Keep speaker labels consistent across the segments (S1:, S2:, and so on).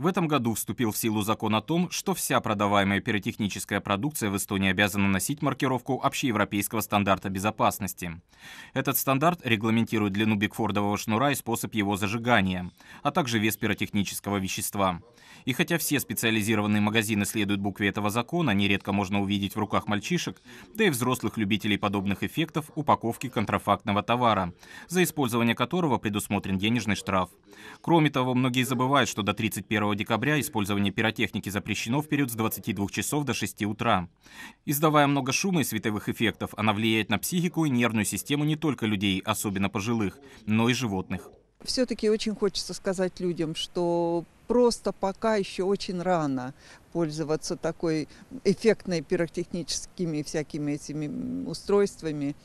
S1: В этом году вступил в силу закон о том, что вся продаваемая пиротехническая продукция в Эстонии обязана носить маркировку общеевропейского стандарта безопасности. Этот стандарт регламентирует длину бигфордового шнура и способ его зажигания, а также вес пиротехнического вещества. И хотя все специализированные магазины следуют букве этого закона, нередко можно увидеть в руках мальчишек, да и взрослых любителей подобных эффектов упаковки контрафактного товара, за использование которого предусмотрен денежный штраф. Кроме того, многие забывают, что до 31 декабря использование пиротехники запрещено в период с 22 часов до 6 утра. Издавая много шума и световых эффектов, она влияет на психику и нервную систему не только людей, особенно пожилых, но и животных.
S2: Все-таки очень хочется сказать людям, что просто пока еще очень рано пользоваться такой эффектной пиротехническими всякими этими устройствами.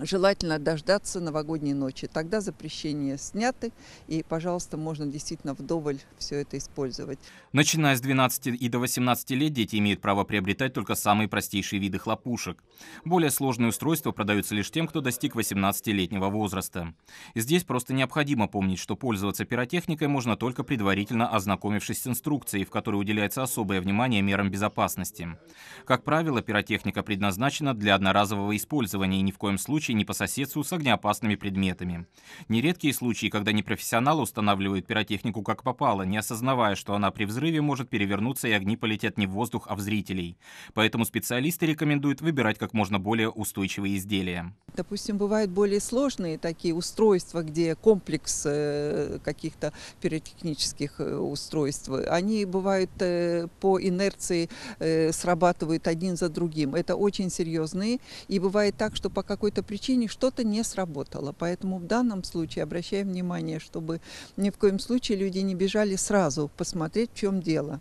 S2: Желательно дождаться новогодней ночи. Тогда запрещения сняты, и, пожалуйста, можно действительно вдоволь все это использовать.
S1: Начиная с 12 и до 18 лет дети имеют право приобретать только самые простейшие виды хлопушек. Более сложные устройства продаются лишь тем, кто достиг 18-летнего возраста. Здесь просто необходимо помнить, что пользоваться пиротехникой можно только предварительно ознакомившись с инструкцией, в которой уделяется особое внимание мерам безопасности. Как правило, пиротехника предназначена для одноразового использования и ни в коем случае случаи не по соседству с огнеопасными предметами. Нередкие случаи, когда непрофессионалы устанавливают пиротехнику как попало, не осознавая, что она при взрыве может перевернуться и огни полетят не в воздух, а в зрителей. Поэтому специалисты рекомендуют выбирать как можно более устойчивые изделия.
S2: Допустим, бывают более сложные такие устройства, где комплекс э, каких-то пиротехнических э, устройств. Они бывают э, по инерции срабатывают один за другим. Это очень серьезные. И бывает так, что по какой-то причине причине что-то не сработало. Поэтому в данном случае обращаем внимание, чтобы ни в коем случае люди не бежали сразу посмотреть, в чем дело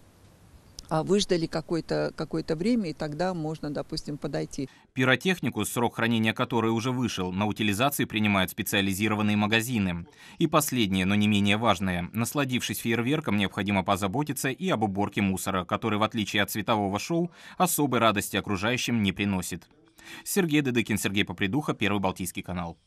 S2: а выждали какое-то какое -то время, и тогда можно, допустим, подойти.
S1: Пиротехнику, срок хранения которой уже вышел, на утилизации принимают специализированные магазины. И последнее, но не менее важное. Насладившись фейерверком, необходимо позаботиться и об уборке мусора, который, в отличие от цветового шоу, особой радости окружающим не приносит. Сергей
S2: Дедыкин, Сергей Попридуха, Первый Балтийский канал.